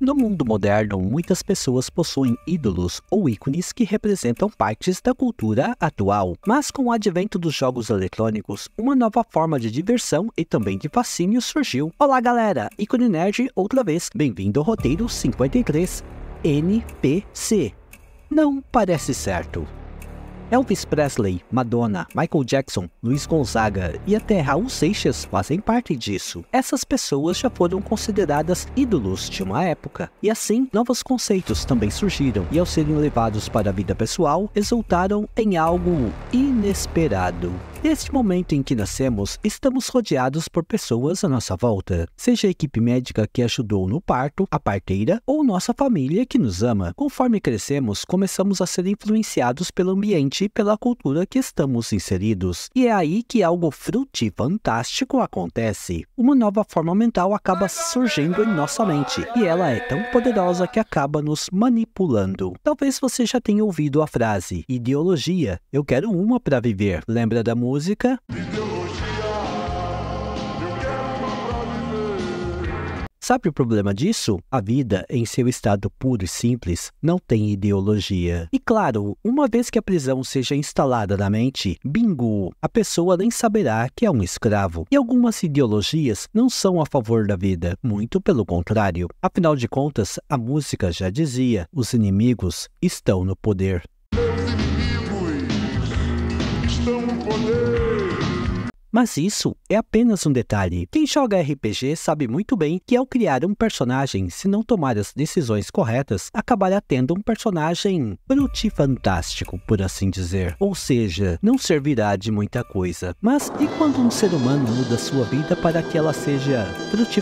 No mundo moderno, muitas pessoas possuem ídolos ou ícones que representam partes da cultura atual. Mas com o advento dos jogos eletrônicos, uma nova forma de diversão e também de fascínio surgiu. Olá galera, ícone nerd outra vez. Bem-vindo ao roteiro 53 NPC. Não parece certo. Elvis Presley, Madonna, Michael Jackson, Luiz Gonzaga e até Raul Seixas fazem parte disso. Essas pessoas já foram consideradas ídolos de uma época, e assim novos conceitos também surgiram, e ao serem levados para a vida pessoal, resultaram em algo inesperado. Neste momento em que nascemos, estamos rodeados por pessoas à nossa volta, seja a equipe médica que ajudou no parto, a parteira ou nossa família que nos ama. Conforme crescemos, começamos a ser influenciados pelo ambiente e pela cultura que estamos inseridos. E é aí que algo frutifantástico acontece. Uma nova forma mental acaba surgindo em nossa mente, e ela é tão poderosa que acaba nos manipulando. Talvez você já tenha ouvido a frase: ideologia, eu quero uma para viver. Lembra da música? música. Sabe o problema disso? A vida, em seu estado puro e simples, não tem ideologia. E claro, uma vez que a prisão seja instalada na mente, bingo, a pessoa nem saberá que é um escravo. E algumas ideologias não são a favor da vida, muito pelo contrário. Afinal de contas, a música já dizia: os inimigos estão no poder tão poder. Mas isso é apenas um detalhe. Quem joga RPG sabe muito bem que ao criar um personagem, se não tomar as decisões corretas, acabará tendo um personagem fantástico, por assim dizer. Ou seja, não servirá de muita coisa. Mas e quando um ser humano muda sua vida para que ela seja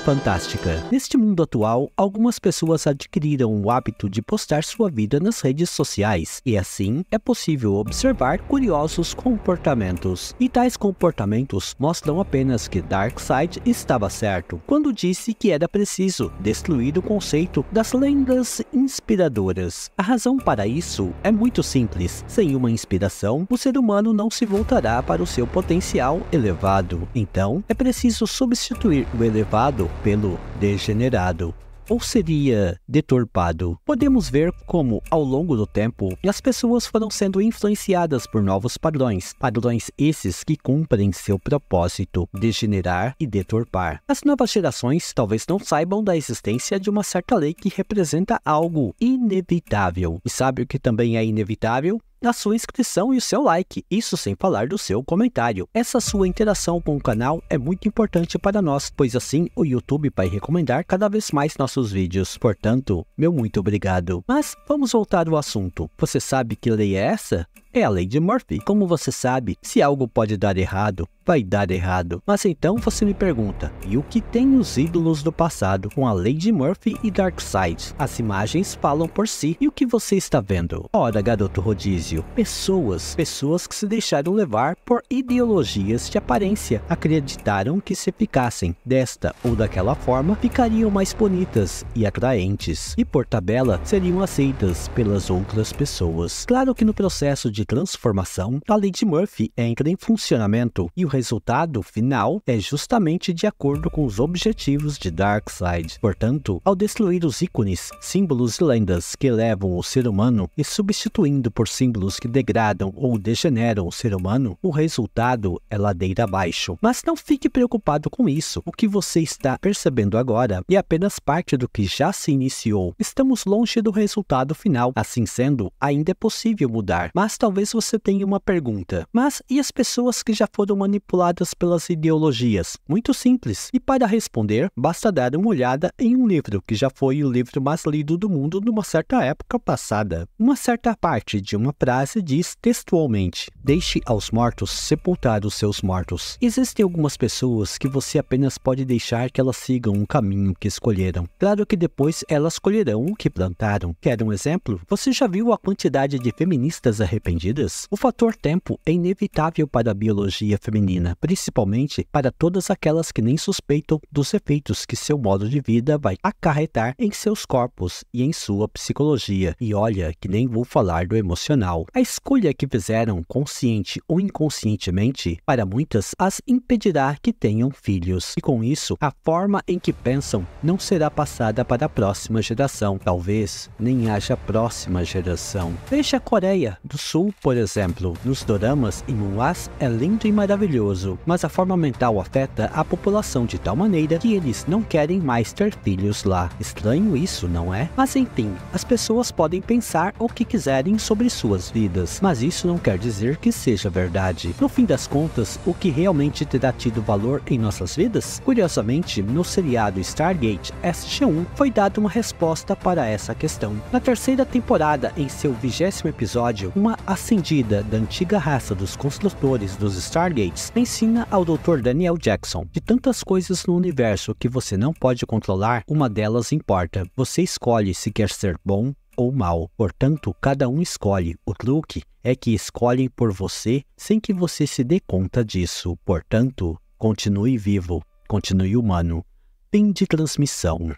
fantástica? Neste mundo atual, algumas pessoas adquiriram o hábito de postar sua vida nas redes sociais, e assim é possível observar curiosos comportamentos. E tais comportamentos mostram apenas que Darkseid estava certo quando disse que era preciso destruir o conceito das lendas inspiradoras. A razão para isso é muito simples. Sem uma inspiração, o ser humano não se voltará para o seu potencial elevado. Então, é preciso substituir o elevado pelo degenerado ou seria deturpado. Podemos ver como, ao longo do tempo, as pessoas foram sendo influenciadas por novos padrões, padrões esses que cumprem seu propósito, degenerar e deturpar. As novas gerações talvez não saibam da existência de uma certa lei que representa algo inevitável. E sabe o que também é inevitável? na sua inscrição e o seu like, isso sem falar do seu comentário. Essa sua interação com o canal é muito importante para nós, pois assim o YouTube vai recomendar cada vez mais nossos vídeos. Portanto, meu muito obrigado. Mas vamos voltar ao assunto. Você sabe que lei é essa? é a lei de Murphy. Como você sabe, se algo pode dar errado, vai dar errado. Mas então você me pergunta, e o que tem os ídolos do passado com a Lady Murphy e Darkseid? As imagens falam por si, e o que você está vendo? Ora, garoto rodízio, pessoas, pessoas que se deixaram levar por ideologias de aparência, acreditaram que se ficassem desta ou daquela forma, ficariam mais bonitas e atraentes, e por tabela seriam aceitas pelas outras pessoas. Claro que no processo de de transformação, a lei de Murphy entra em funcionamento e o resultado final é justamente de acordo com os objetivos de Darkseid. Portanto, ao destruir os ícones, símbolos e lendas que elevam o ser humano e substituindo por símbolos que degradam ou degeneram o ser humano, o resultado é ladeira abaixo. Mas não fique preocupado com isso. O que você está percebendo agora é apenas parte do que já se iniciou. Estamos longe do resultado final. Assim sendo, ainda é possível mudar, mas talvez talvez você tenha uma pergunta. Mas e as pessoas que já foram manipuladas pelas ideologias? Muito simples. E para responder, basta dar uma olhada em um livro que já foi o livro mais lido do mundo numa certa época passada. Uma certa parte de uma frase diz textualmente: Deixe aos mortos sepultar os seus mortos. Existem algumas pessoas que você apenas pode deixar que elas sigam o caminho que escolheram. Claro que depois elas colherão o que plantaram. Quer um exemplo? Você já viu a quantidade de feministas arrependidas? o fator tempo é inevitável para a biologia feminina, principalmente para todas aquelas que nem suspeitam dos efeitos que seu modo de vida vai acarretar em seus corpos e em sua psicologia. E olha que nem vou falar do emocional. A escolha que fizeram, consciente ou inconscientemente, para muitas as impedirá que tenham filhos. E com isso, a forma em que pensam não será passada para a próxima geração. Talvez nem haja próxima geração. Veja a Coreia do Sul por exemplo, nos doramas e muás é lindo e maravilhoso, mas a forma mental afeta a população de tal maneira que eles não querem mais ter filhos lá. Estranho isso, não é? Mas enfim, as pessoas podem pensar o que quiserem sobre suas vidas, mas isso não quer dizer que seja verdade. No fim das contas, o que realmente terá tido valor em nossas vidas? Curiosamente, no seriado Stargate SG-1 foi dada uma resposta para essa questão. Na terceira temporada, em seu vigésimo episódio, uma ascendida da antiga raça dos construtores dos Stargates ensina ao Dr. Daniel Jackson de tantas coisas no universo que você não pode controlar, uma delas importa. Você escolhe se quer ser bom ou mal. Portanto, cada um escolhe. O truque é que escolhem por você sem que você se dê conta disso. Portanto, continue vivo, continue humano. Fim de transmissão.